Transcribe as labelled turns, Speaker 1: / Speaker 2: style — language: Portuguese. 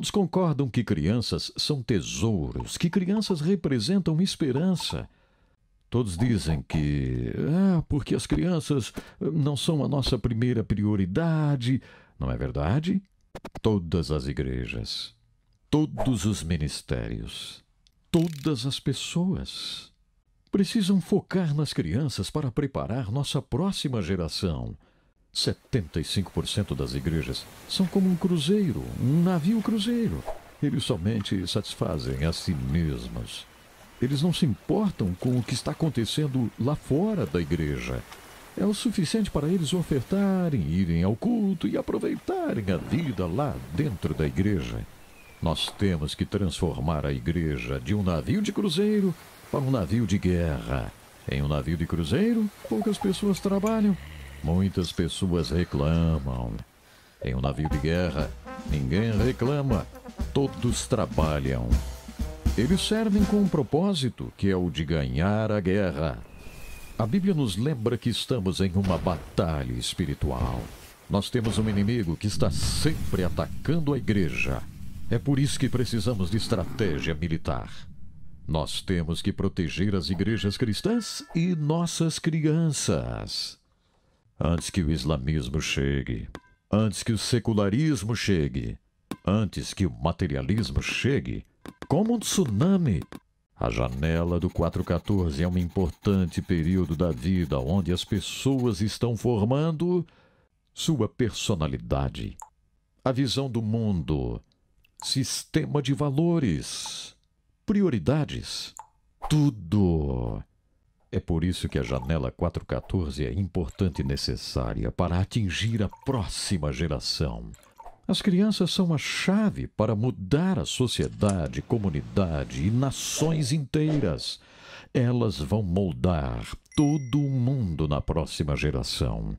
Speaker 1: Todos concordam que crianças são tesouros, que crianças representam esperança. Todos dizem que, ah, porque as crianças eh, não são a nossa primeira prioridade. Não é verdade? Todas as igrejas, todos os ministérios, todas as pessoas precisam focar nas crianças para preparar nossa próxima geração. 75% das igrejas são como um cruzeiro, um navio cruzeiro. Eles somente satisfazem a si mesmos. Eles não se importam com o que está acontecendo lá fora da igreja. É o suficiente para eles ofertarem, irem ao culto e aproveitarem a vida lá dentro da igreja. Nós temos que transformar a igreja de um navio de cruzeiro para um navio de guerra. Em um navio de cruzeiro, poucas pessoas trabalham, Muitas pessoas reclamam. Em um navio de guerra, ninguém reclama. Todos trabalham. Eles servem com um propósito, que é o de ganhar a guerra. A Bíblia nos lembra que estamos em uma batalha espiritual. Nós temos um inimigo que está sempre atacando a igreja. É por isso que precisamos de estratégia militar. Nós temos que proteger as igrejas cristãs e nossas crianças antes que o islamismo chegue, antes que o secularismo chegue, antes que o materialismo chegue, como um tsunami. A janela do 414 é um importante período da vida onde as pessoas estão formando sua personalidade, a visão do mundo, sistema de valores, prioridades, tudo é por isso que a janela 414 é importante e necessária para atingir a próxima geração. As crianças são a chave para mudar a sociedade, comunidade e nações inteiras. Elas vão moldar todo o mundo na próxima geração.